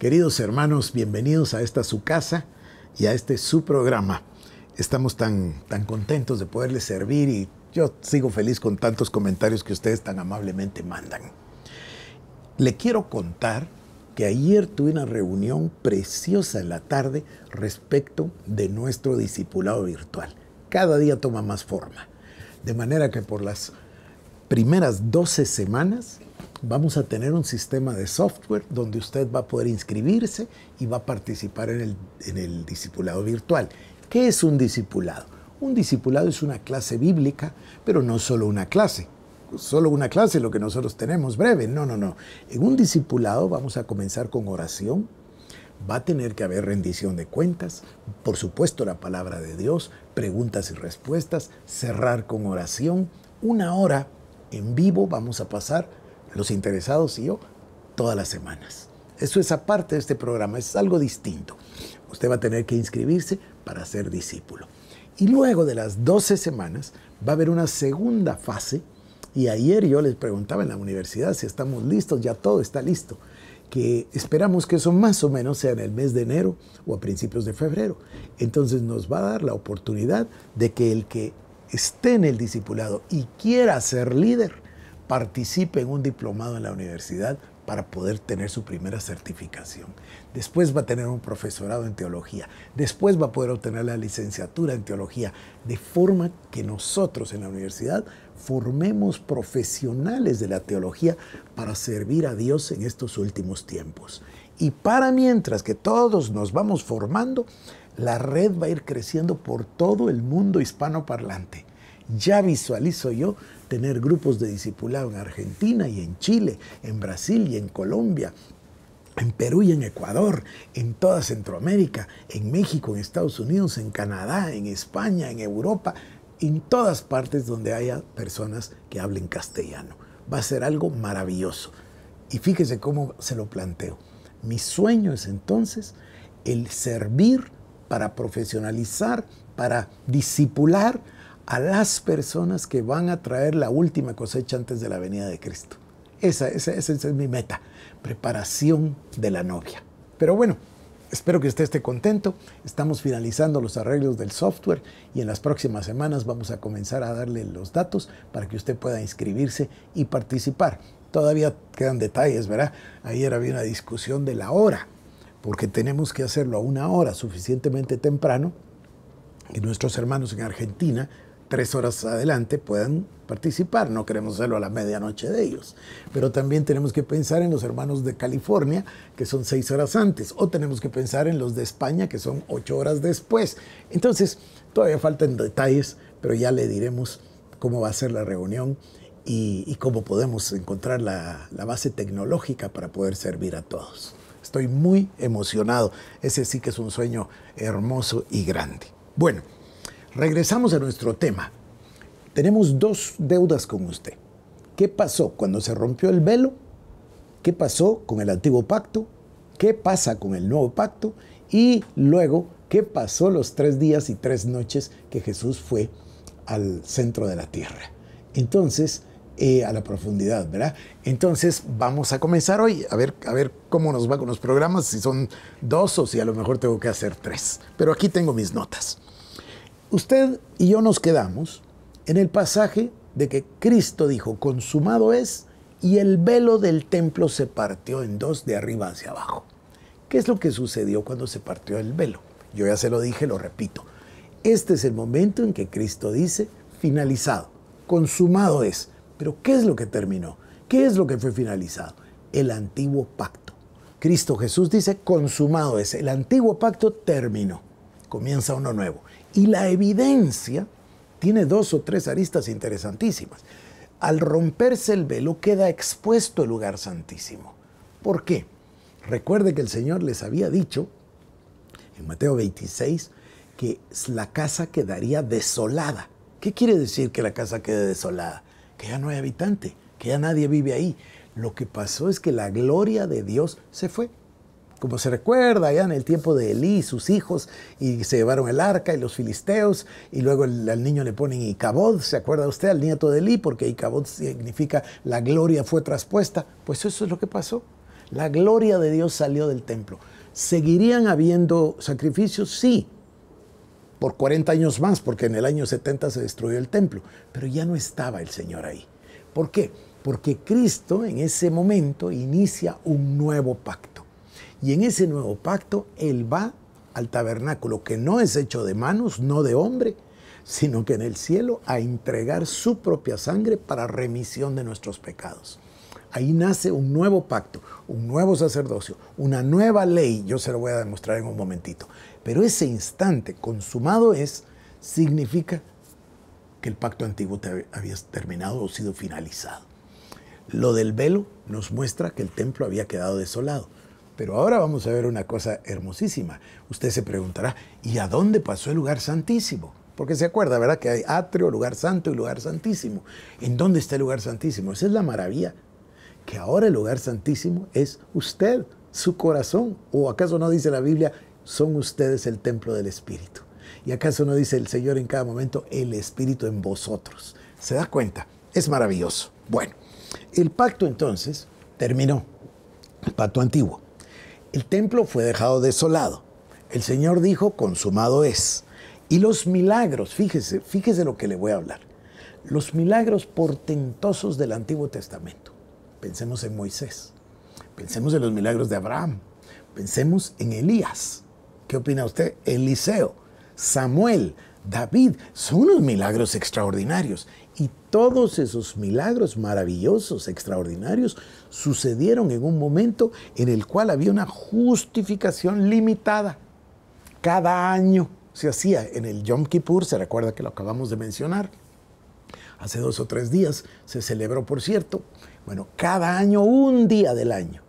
Queridos hermanos, bienvenidos a esta su casa y a este su programa. Estamos tan, tan contentos de poderles servir y yo sigo feliz con tantos comentarios que ustedes tan amablemente mandan. Le quiero contar que ayer tuve una reunión preciosa en la tarde respecto de nuestro discipulado virtual. Cada día toma más forma. De manera que por las primeras 12 semanas vamos a tener un sistema de software donde usted va a poder inscribirse y va a participar en el, en el discipulado virtual. ¿Qué es un discipulado? Un discipulado es una clase bíblica, pero no solo una clase. Solo una clase, lo que nosotros tenemos, breve. No, no, no. En un discipulado vamos a comenzar con oración, va a tener que haber rendición de cuentas, por supuesto la palabra de Dios, preguntas y respuestas, cerrar con oración. Una hora en vivo vamos a pasar los interesados y yo, todas las semanas. Eso es aparte de este programa, es algo distinto. Usted va a tener que inscribirse para ser discípulo. Y luego de las 12 semanas va a haber una segunda fase. Y ayer yo les preguntaba en la universidad si estamos listos, ya todo está listo. Que esperamos que eso más o menos sea en el mes de enero o a principios de febrero. Entonces nos va a dar la oportunidad de que el que esté en el discipulado y quiera ser líder, participe en un diplomado en la universidad para poder tener su primera certificación. Después va a tener un profesorado en teología. Después va a poder obtener la licenciatura en teología. De forma que nosotros en la universidad formemos profesionales de la teología para servir a Dios en estos últimos tiempos. Y para mientras que todos nos vamos formando, la red va a ir creciendo por todo el mundo hispanoparlante. Ya visualizo yo tener grupos de discipulado en Argentina y en Chile, en Brasil y en Colombia, en Perú y en Ecuador, en toda Centroamérica, en México, en Estados Unidos, en Canadá, en España, en Europa, en todas partes donde haya personas que hablen castellano. Va a ser algo maravilloso. Y fíjese cómo se lo planteo. Mi sueño es entonces el servir para profesionalizar, para discipular a las personas que van a traer la última cosecha antes de la venida de Cristo. Esa, es mi meta, preparación de la novia. Pero bueno, espero que usted esté contento. Estamos finalizando los arreglos del software y en las próximas semanas vamos a comenzar a darle los datos para que usted pueda inscribirse y participar. Todavía quedan detalles, ¿verdad? Ayer había una discusión de la hora, porque tenemos que hacerlo a una hora suficientemente temprano. Y nuestros hermanos en Argentina tres horas adelante puedan participar. No queremos hacerlo a la medianoche de ellos. Pero también tenemos que pensar en los hermanos de California, que son seis horas antes. O tenemos que pensar en los de España, que son ocho horas después. Entonces, todavía faltan detalles, pero ya le diremos cómo va a ser la reunión y, cómo podemos encontrar la, la base tecnológica para poder servir a todos. Estoy muy emocionado. Ese sí que es un sueño hermoso y grande. Bueno, Regresamos a nuestro tema. Tenemos dos deudas con usted. ¿Qué pasó cuando se rompió el velo? ¿Qué pasó con el antiguo pacto? ¿Qué pasa con el nuevo pacto? Y luego, ¿qué pasó los tres días y tres noches que Jesús fue al centro de la tierra? Entonces, eh, a la profundidad, ¿verdad? Entonces vamos a comenzar hoy a ver, a ver cómo nos va con los programas, si son dos o si a lo mejor tengo que hacer tres. Pero aquí tengo mis notas. Usted y yo nos quedamos en el pasaje de que Cristo dijo, consumado es, y el velo del templo se partió en dos de arriba hacia abajo. ¿Qué es lo que sucedió cuando se partió el velo? Yo ya se lo dije, lo repito. Este es el momento en que Cristo dice, finalizado, consumado es. Pero ¿qué es lo que terminó? ¿Qué es lo que fue finalizado? El antiguo pacto. Cristo Jesús dice, consumado es. El antiguo pacto terminó. Comienza uno nuevo. Y la evidencia tiene dos o tres aristas interesantísimas. Al romperse el velo queda expuesto el lugar santísimo. ¿Por qué? Recuerde que el Señor les había dicho en Mateo 26 que la casa quedaría desolada. ¿Qué quiere decir que la casa quede desolada? Que ya no hay habitante, que ya nadie vive ahí. Lo que pasó es que la gloria de Dios se fue. Como se recuerda, allá en el tiempo de Elí y sus hijos, y se llevaron el arca y los filisteos, y luego al niño le ponen Icabod, ¿se acuerda usted? Al nieto de Elí, porque Icabod significa la gloria fue traspuesta. Pues eso es lo que pasó. La gloria de Dios salió del templo. ¿Seguirían habiendo sacrificios? Sí, por 40 años más, porque en el año 70 se destruyó el templo, pero ya no estaba el Señor ahí. ¿Por qué? Porque Cristo en ese momento inicia un nuevo pacto. Y en ese nuevo pacto Él va al tabernáculo, que no es hecho de manos, no de hombre, sino que en el cielo a entregar su propia sangre para remisión de nuestros pecados. Ahí nace un nuevo pacto, un nuevo sacerdocio, una nueva ley. Yo se lo voy a demostrar en un momentito. Pero ese instante consumado es, significa que el pacto antiguo había terminado o sido finalizado. Lo del velo nos muestra que el templo había quedado desolado. Pero ahora vamos a ver una cosa hermosísima. Usted se preguntará, ¿y a dónde pasó el lugar santísimo? Porque se acuerda, ¿verdad? Que hay atrio, lugar santo y lugar santísimo. ¿En dónde está el lugar santísimo? Esa es la maravilla. Que ahora el lugar santísimo es usted, su corazón. ¿O acaso no dice la Biblia, son ustedes el templo del Espíritu? ¿Y acaso no dice el Señor en cada momento, el Espíritu en vosotros? ¿Se da cuenta? Es maravilloso. Bueno, el pacto entonces terminó. El pacto antiguo. El templo fue dejado desolado. El Señor dijo, consumado es. Y los milagros, fíjese, fíjese lo que le voy a hablar. Los milagros portentosos del Antiguo Testamento. Pensemos en Moisés, pensemos en los milagros de Abraham, pensemos en Elías. ¿Qué opina usted? Eliseo, Samuel, David, son unos milagros extraordinarios. Y todos esos milagros maravillosos, extraordinarios, sucedieron en un momento en el cual había una justificación limitada. Cada año se hacía en el Yom Kippur, se recuerda que lo acabamos de mencionar. Hace dos o tres días se celebró, por cierto, bueno, cada año un día del año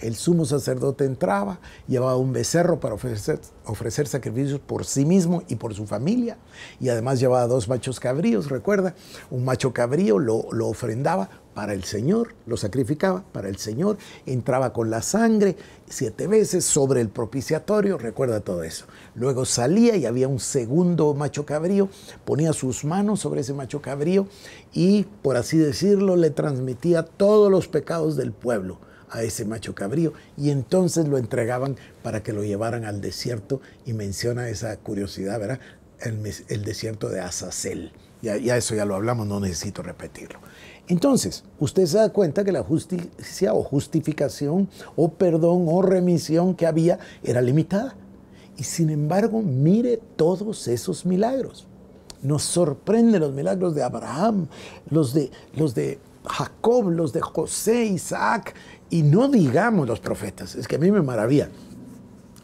el sumo sacerdote entraba, llevaba un becerro para ofrecer, sacrificios por sí mismo y por su familia, y además llevaba dos machos cabríos, recuerda, un macho cabrío lo, lo ofrendaba para el Señor, lo sacrificaba para el Señor, entraba con la sangre siete veces sobre el propiciatorio, recuerda todo eso. Luego salía y había un segundo macho cabrío, ponía sus manos sobre ese macho cabrío y, por así decirlo, le transmitía todos los pecados del pueblo a ese macho cabrío y entonces lo entregaban para que lo llevaran al desierto y menciona esa curiosidad, ¿verdad? El, desierto de Azazel. Ya, eso ya lo hablamos, no necesito repetirlo. Entonces, usted se da cuenta que la justicia o justificación o perdón o remisión que había era limitada. Y sin embargo, mire todos esos milagros. Nos sorprende los milagros de Abraham, los de, los de Jacob, los de José, Isaac, y no digamos los profetas, es que a mí me maravilla.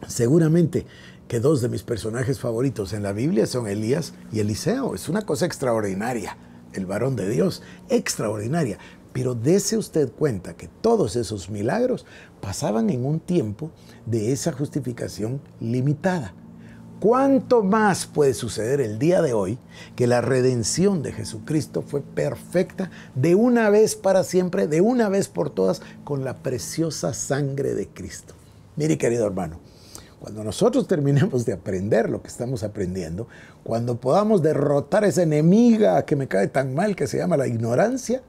Seguramente que dos de mis personajes favoritos en la Biblia son Elías y Eliseo. Es una cosa extraordinaria, el varón de Dios, extraordinaria. Pero dese usted cuenta que todos esos milagros pasaban en un tiempo de esa justificación limitada. ¿Cuánto más puede suceder el día de hoy que la redención de Jesucristo fue perfecta de una vez para siempre, de una vez por todas, con la preciosa sangre de Cristo? Mire, querido hermano, cuando nosotros terminemos de aprender lo que estamos aprendiendo, cuando podamos derrotar esa enemiga que me cae tan mal que se llama la ignorancia,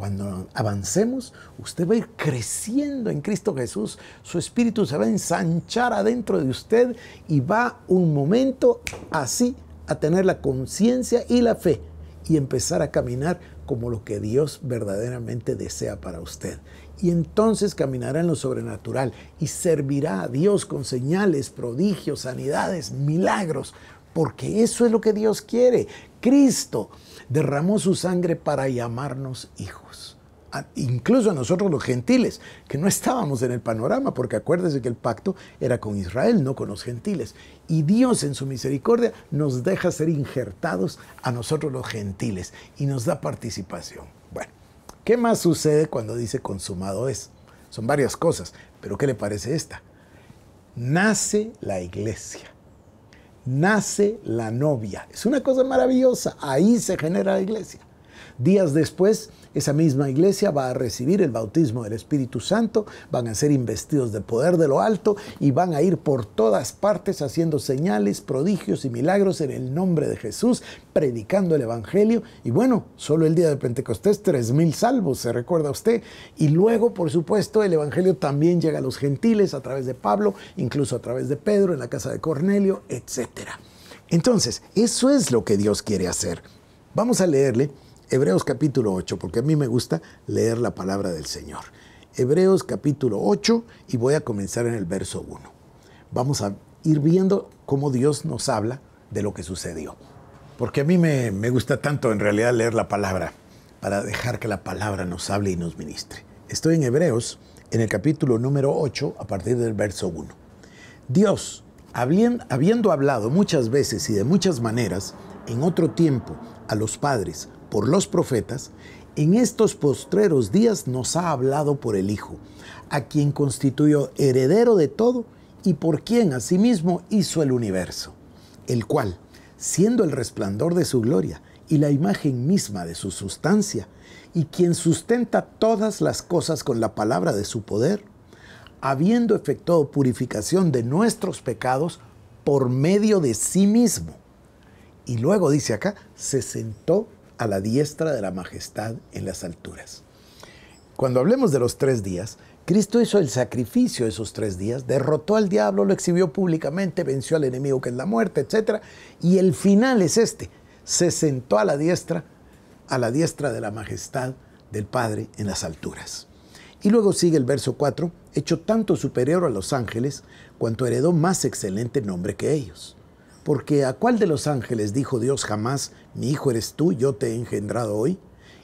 cuando avancemos, usted va a ir creciendo en Cristo Jesús, su espíritu se va a ensanchar adentro de usted y va un momento así a tener la conciencia y la fe y empezar a caminar como lo que Dios verdaderamente desea para usted. Y entonces caminará en lo sobrenatural y servirá a Dios con señales, prodigios, sanidades, milagros, porque eso es lo que Dios quiere, Cristo derramó su sangre para llamarnos hijos. Incluso a nosotros los gentiles, que no estábamos en el panorama, porque acuérdense que el pacto era con Israel, no con los gentiles. Y Dios en su misericordia nos deja ser injertados a nosotros los gentiles y nos da participación. Bueno, ¿qué más sucede cuando dice consumado es? Son varias cosas, pero ¿qué le parece esta? Nace la iglesia nace la novia. Es una cosa maravillosa. Ahí se genera la iglesia. Días después, esa misma iglesia va a recibir el bautismo del Espíritu Santo, van a ser investidos de poder de lo alto y van a ir por todas partes haciendo señales, prodigios y milagros en el nombre de Jesús, predicando el Evangelio. Y bueno, solo el día de Pentecostés, tres mil salvos, se recuerda usted. Y luego, por supuesto, el Evangelio también llega a los gentiles a través de Pablo, incluso a través de Pedro, en la casa de Cornelio, etc. Entonces, eso es lo que Dios quiere hacer. Vamos a leerle Hebreos capítulo 8, porque a mí me gusta leer la palabra del Señor. Hebreos capítulo 8 y voy a comenzar en el verso 1. Vamos a ir viendo cómo Dios nos habla de lo que sucedió. Porque a mí me, gusta tanto en realidad leer la palabra, para dejar que la palabra nos hable y nos ministre. Estoy en Hebreos, en el capítulo número 8, a partir del verso 1. Dios, habiendo hablado muchas veces y de muchas maneras, en otro tiempo, a los padres por los profetas, en estos postreros días nos ha hablado por el Hijo, a quien constituyó heredero de todo y por quien asimismo hizo el universo, el cual, siendo el resplandor de su gloria y la imagen misma de su sustancia, y quien sustenta todas las cosas con la palabra de su poder, habiendo efectuado purificación de nuestros pecados por medio de sí mismo. Y luego dice acá, se sentó a la diestra de la majestad en las alturas. Cuando hablemos de los tres días, Cristo hizo el sacrificio de esos tres días, derrotó al diablo, lo exhibió públicamente, venció al enemigo que es la muerte, etc. Y el final es este, se sentó a la diestra, a la diestra de la majestad del Padre en las alturas. Y luego sigue el verso 4, hecho tanto superior a los ángeles, cuanto heredó más excelente nombre que ellos. Porque a cuál de los ángeles dijo Dios jamás, mi hijo eres tú, yo te he engendrado hoy.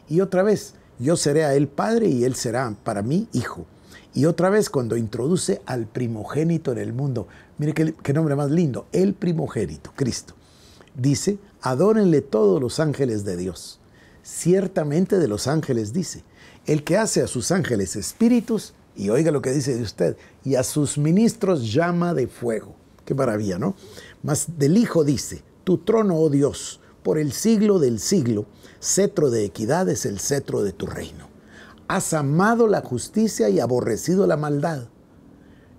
Y otra vez, yo seré a él padre y él será para mí hijo. Y otra vez cuando introduce al primogénito en el mundo, mire qué, nombre más lindo, el primogénito, Cristo. Dice, adórenle todos los ángeles de Dios. Ciertamente de los ángeles dice, el que hace a sus ángeles espíritus, y oiga lo que dice de usted, y a sus ministros llama de fuego. Qué maravilla, ¿no? Mas del Hijo dice, tu trono, oh Dios, por el siglo del siglo, cetro de equidad es el cetro de tu reino. Has amado la justicia y aborrecido la maldad.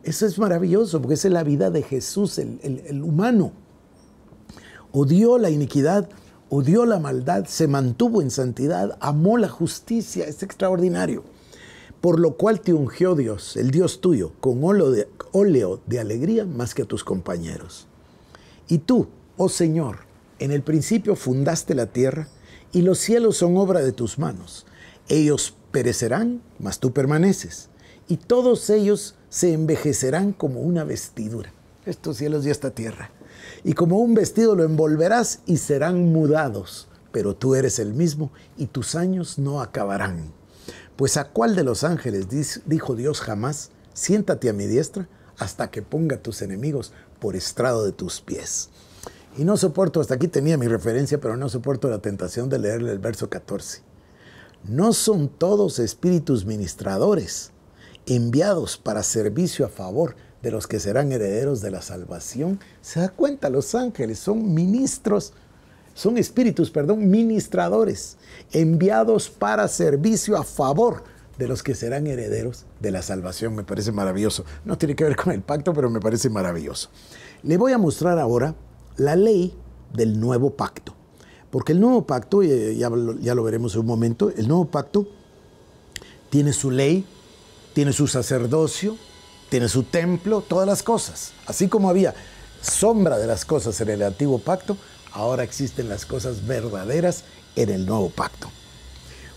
Eso es maravilloso porque esa es la vida de Jesús, el, humano. Odió la iniquidad, odió la maldad, se mantuvo en santidad, amó la justicia, es extraordinario. Por lo cual te ungió Dios, el Dios tuyo, con óleo de, de alegría más que a tus compañeros. Y tú, oh Señor, en el principio fundaste la tierra y los cielos son obra de tus manos. Ellos perecerán, mas tú permaneces, y todos ellos se envejecerán como una vestidura, estos cielos y esta tierra. Y como un vestido lo envolverás y serán mudados, pero tú eres el mismo y tus años no acabarán. Pues a cuál de los ángeles dijo Dios jamás, siéntate a mi diestra hasta que ponga tus enemigos por estrado de tus pies. Y no soporto, hasta aquí tenía mi referencia, pero no soporto la tentación de leerle el verso 14. No son todos espíritus ministradores enviados para servicio a favor de los que serán herederos de la salvación. Se da cuenta, los ángeles son ministros, son espíritus, perdón, ministradores, enviados para servicio a favor de los que serán herederos de la salvación. Me parece maravilloso. No tiene que ver con el pacto, pero me parece maravilloso. Le voy a mostrar ahora la ley del nuevo pacto. Porque el nuevo pacto, eh, ya, ya lo veremos en un momento, el nuevo pacto tiene su ley, tiene su sacerdocio, tiene su templo, todas las cosas. Así como había sombra de las cosas en el antiguo pacto, ahora existen las cosas verdaderas en el nuevo pacto.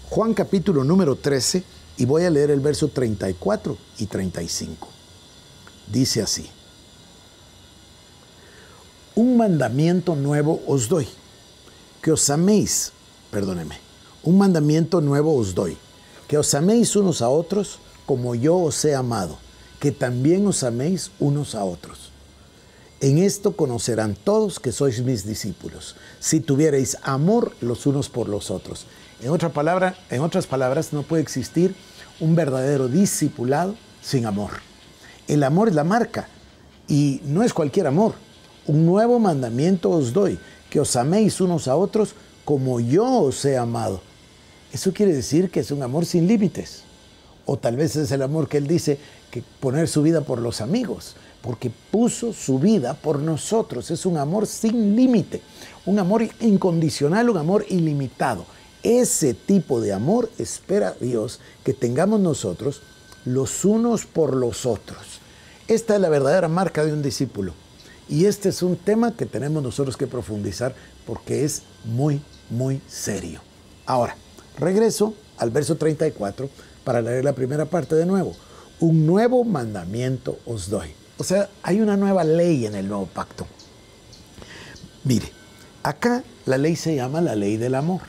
Juan capítulo número 13 y voy a leer el verso 34 y 35. Dice así, un mandamiento nuevo os doy, que os améis, perdóneme, un mandamiento nuevo os doy, que os améis unos a otros como yo os he amado, que también os améis unos a otros. En esto conocerán todos que sois mis discípulos, si tuviereis amor los unos por los otros. En, en otras palabras, no puede existir un verdadero discipulado sin amor. El amor es la marca y no es cualquier amor. Un nuevo mandamiento os doy, que os améis unos a otros como yo os he amado. Eso quiere decir que es un amor sin límites. O tal vez es el amor que él dice que poner su vida por los amigos, porque puso su vida por nosotros. Es un amor sin límite, un amor incondicional, un amor ilimitado. Ese tipo de amor espera Dios que tengamos nosotros los unos por los otros. Esta es la verdadera marca de un discípulo. Y este es un tema que tenemos nosotros que profundizar porque es muy, muy serio. Ahora, regreso al verso 34 para leer la primera parte de nuevo. Un nuevo mandamiento os doy. O sea, hay una nueva ley en el nuevo pacto. Mire, acá la ley se llama la ley del amor.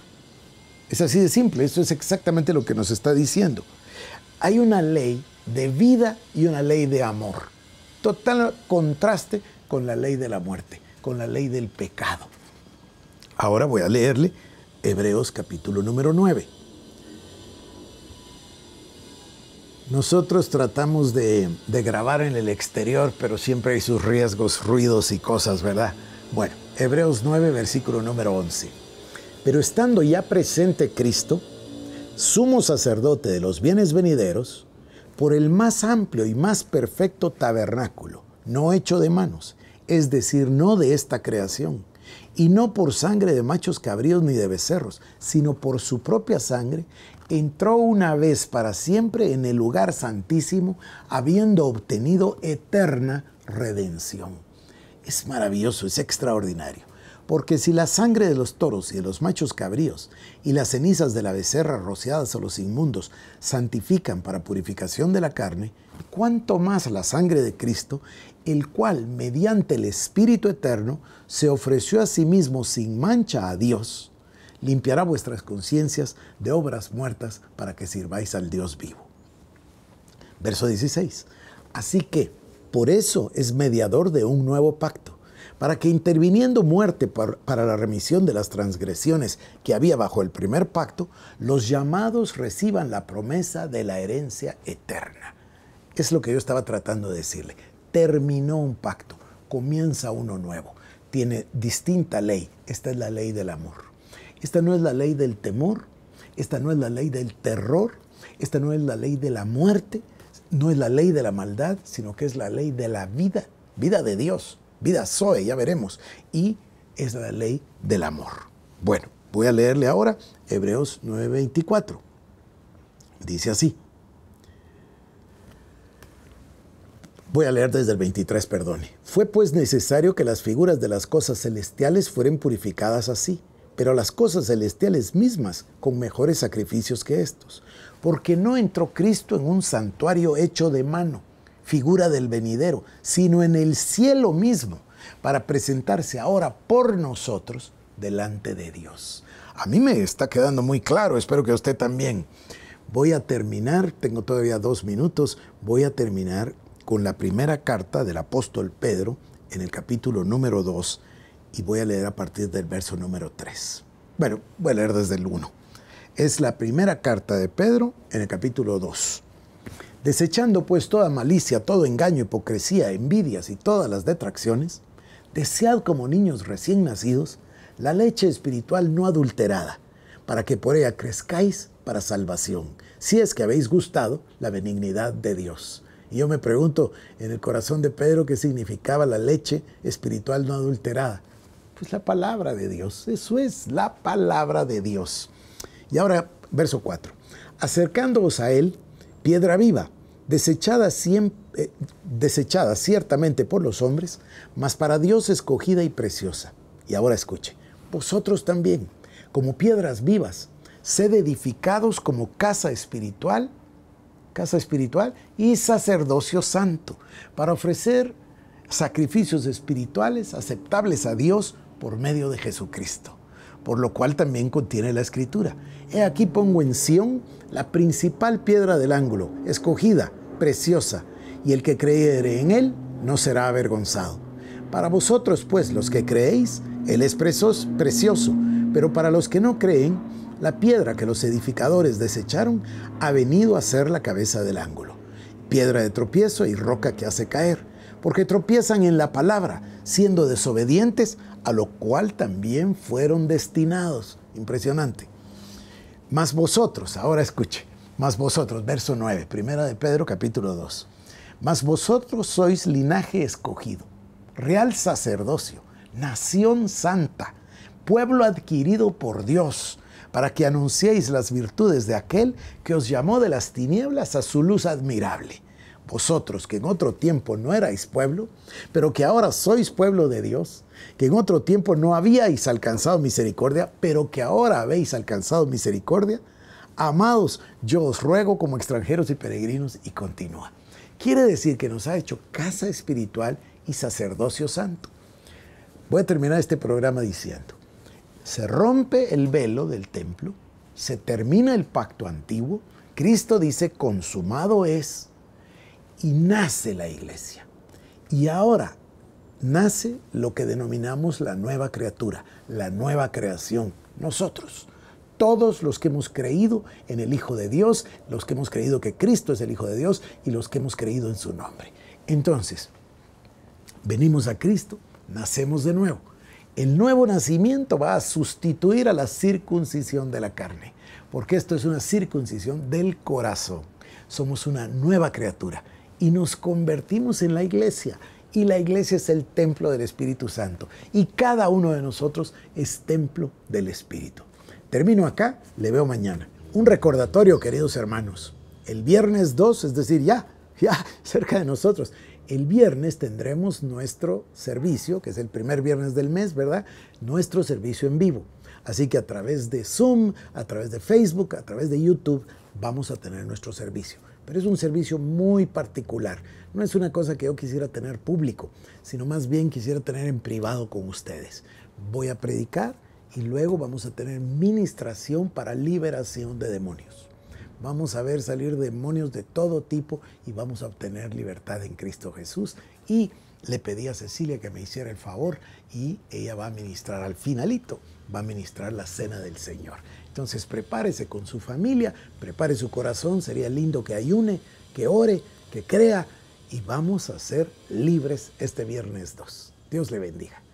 Es así de simple, eso es exactamente lo que nos está diciendo. Hay una ley de vida y una ley de amor. Total contraste con la ley de la muerte, con la ley del pecado. Ahora voy a leerle Hebreos capítulo número 9. Nosotros tratamos de, de, grabar en el exterior, pero siempre hay sus riesgos, ruidos y cosas, ¿verdad? Bueno, Hebreos 9, versículo número 11. Pero estando ya presente Cristo, sumo sacerdote de los bienes venideros, por el más amplio y más perfecto tabernáculo, no hecho de manos, es decir, no de esta creación, y no por sangre de machos cabríos ni de becerros, sino por su propia sangre, entró una vez para siempre en el lugar santísimo, habiendo obtenido eterna redención. Es maravilloso, es extraordinario. Porque si la sangre de los toros y de los machos cabríos y las cenizas de la becerra rociadas a los inmundos santifican para purificación de la carne, cuánto más la sangre de Cristo, el cual mediante el Espíritu Eterno se ofreció a sí mismo sin mancha a Dios, limpiará vuestras conciencias de obras muertas para que sirváis al Dios vivo. Verso 16. Así que por eso es mediador de un nuevo pacto para que interviniendo muerte para, la remisión de las transgresiones que había bajo el primer pacto, los llamados reciban la promesa de la herencia eterna. Es lo que yo estaba tratando de decirle. Terminó un pacto, comienza uno nuevo. Tiene distinta ley. Esta es la ley del amor. Esta no es la ley del temor, esta no es la ley del terror, esta no es la ley de la muerte, no es la ley de la maldad, sino que es la ley de la vida, vida de Dios vida Zoe, ya veremos. Y es la ley del amor. Bueno, voy a leerle ahora Hebreos 9:24. Dice así. Voy a leer desde el 23, perdone. Fue pues necesario que las figuras de las cosas celestiales fueran purificadas así, pero las cosas celestiales mismas con mejores sacrificios que estos, porque no entró Cristo en un santuario hecho de mano figura del venidero, sino en el cielo mismo, para presentarse ahora por nosotros delante de Dios. A mí me está quedando muy claro, espero que usted también. Voy a terminar, tengo todavía dos minutos, voy a terminar con la primera carta del apóstol Pedro en el capítulo número 2 y voy a leer a partir del verso número 3. Bueno, voy a leer desde el 1. Es la primera carta de Pedro en el capítulo 2 Desechando pues toda malicia, todo engaño, hipocresía, envidias y todas las detracciones, desead como niños recién nacidos la leche espiritual no adulterada, para que por ella crezcáis para salvación, si es que habéis gustado la benignidad de Dios. Y yo me pregunto en el corazón de Pedro qué significaba la leche espiritual no adulterada. Pues la palabra de Dios, eso es la palabra de Dios. Y ahora, verso 4. Acercándoos a él, piedra viva, desechada, eh, desechada ciertamente por los hombres, mas para Dios escogida y preciosa. Y ahora escuche, vosotros también, como piedras vivas, sed edificados como casa espiritual, casa espiritual y sacerdocio santo, para ofrecer sacrificios espirituales aceptables a Dios por medio de Jesucristo, por lo cual también contiene la escritura He aquí pongo en Sión la principal piedra del ángulo, escogida, preciosa, y el que creyere en él no será avergonzado. Para vosotros, pues, los que creéis, él es precioso, pero para los que no creen, la piedra que los edificadores desecharon ha venido a ser la cabeza del ángulo, piedra de tropiezo y roca que hace caer, porque tropiezan en la palabra, siendo desobedientes, a lo cual también fueron destinados. Impresionante. Mas vosotros, ahora escuche, mas vosotros, verso 9, primera de Pedro capítulo 2. Mas vosotros sois linaje escogido, real sacerdocio, nación santa, pueblo adquirido por Dios, para que anunciéis las virtudes de aquel que os llamó de las tinieblas a su luz admirable vosotros que en otro tiempo no erais pueblo, pero que ahora sois pueblo de Dios, que en otro tiempo no habíais alcanzado misericordia, pero que ahora habéis alcanzado misericordia, amados, yo os ruego como extranjeros y peregrinos, y continúa. Quiere decir que nos ha hecho casa espiritual y sacerdocio santo. Voy a terminar este programa diciendo, se rompe el velo del templo, se termina el pacto antiguo, Cristo dice, consumado es, y nace la iglesia. Y ahora nace lo que denominamos la nueva criatura, la nueva creación, nosotros. Todos los que hemos creído en el Hijo de Dios, los que hemos creído que Cristo es el Hijo de Dios y los que hemos creído en su nombre. Entonces, venimos a Cristo, nacemos de nuevo. El nuevo nacimiento va a sustituir a la circuncisión de la carne, porque esto es una circuncisión del corazón. Somos una nueva criatura y nos convertimos en la iglesia. Y la iglesia es el templo del Espíritu Santo. Y cada uno de nosotros es templo del Espíritu. Termino acá, le veo mañana. Un recordatorio, queridos hermanos. El viernes 2, es decir, ya, ya, cerca de nosotros. El viernes tendremos nuestro servicio, que es el primer viernes del mes, ¿verdad? Nuestro servicio en vivo. Así que a través de Zoom, a través de Facebook, a través de YouTube, vamos a tener nuestro servicio pero es un servicio muy particular. No es una cosa que yo quisiera tener público, sino más bien quisiera tener en privado con ustedes. Voy a predicar y luego vamos a tener ministración para liberación de demonios. Vamos a ver salir demonios de todo tipo y vamos a obtener libertad en Cristo Jesús. Y le pedí a Cecilia que me hiciera el favor y ella va a ministrar al finalito, va a ministrar la cena del Señor. Entonces prepárese con su familia, prepare su corazón, sería lindo que ayune, que ore, que crea y vamos a ser libres este viernes 2. Dios le bendiga.